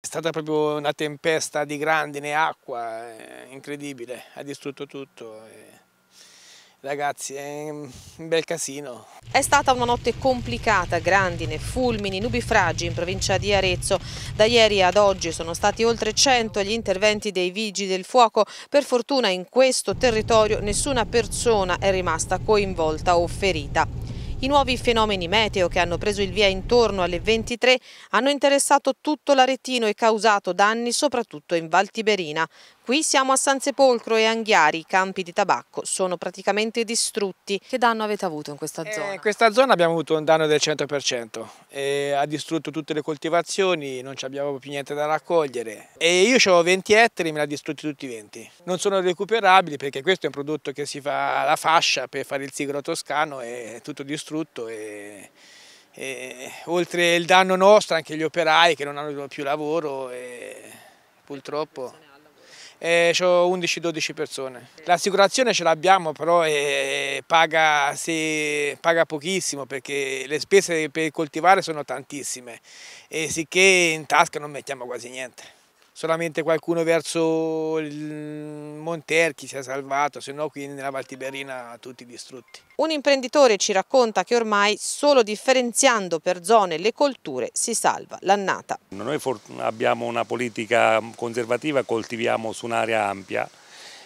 È stata proprio una tempesta di grandine, acqua, eh, incredibile, ha distrutto tutto. Eh. Ragazzi, è un bel casino. È stata una notte complicata, grandine, fulmini, nubifragi in provincia di Arezzo. Da ieri ad oggi sono stati oltre 100 gli interventi dei vigili del fuoco. Per fortuna in questo territorio nessuna persona è rimasta coinvolta o ferita. I nuovi fenomeni meteo che hanno preso il via intorno alle 23 hanno interessato tutto l'Aretino e causato danni soprattutto in Val Tiberina. Qui siamo a San Sepolcro e Anghiari, i campi di tabacco sono praticamente distrutti. Che danno avete avuto in questa eh, zona? Eh, in questa zona abbiamo avuto un danno del 100%, ha distrutto tutte le coltivazioni, non abbiamo più niente da raccogliere e io ho 20 ettari, me l'ha distrutti tutti i 20. Non sono recuperabili perché questo è un prodotto che si fa alla fascia per fare il sigaro toscano e è tutto distrutto distrutto e, e, oltre il danno nostro anche gli operai che non hanno più lavoro e purtroppo... Eh, ho 11-12 persone. L'assicurazione ce l'abbiamo però eh, paga, se, paga, pochissimo perché le spese per coltivare sono tantissime e sicché in tasca non mettiamo quasi niente solamente qualcuno verso il Monterchi si è salvato, se no qui nella Valtiberina tutti distrutti. Un imprenditore ci racconta che ormai solo differenziando per zone le colture si salva l'annata. Noi abbiamo una politica conservativa, coltiviamo su un'area ampia,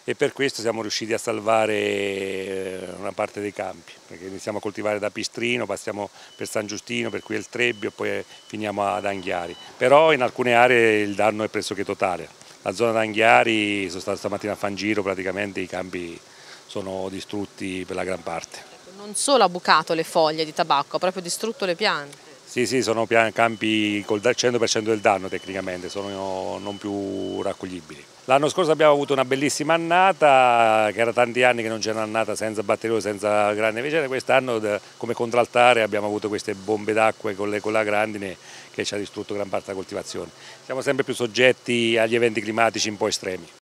e per questo siamo riusciti a salvare eh, una parte dei campi, perché iniziamo a coltivare da Pistrino, passiamo per San Giustino, per qui è il Trebbio e poi eh, finiamo ad Anghiari. Però in alcune aree il danno è pressoché totale. La zona d'Anghiari, sono stato stamattina a Fangiro, praticamente i campi sono distrutti per la gran parte. Ecco, non solo ha bucato le foglie di tabacco, ha proprio distrutto le piante. Sì, sì, sono campi col 100% del danno tecnicamente, sono non più raccoglibili. L'anno scorso abbiamo avuto una bellissima annata, che era tanti anni che non c'era un'annata senza batterio, senza grande vegeta. Quest'anno come contraltare abbiamo avuto queste bombe d'acqua con, con, la grandine che ci ha distrutto gran parte della coltivazione. Siamo sempre più soggetti agli eventi climatici un po' estremi.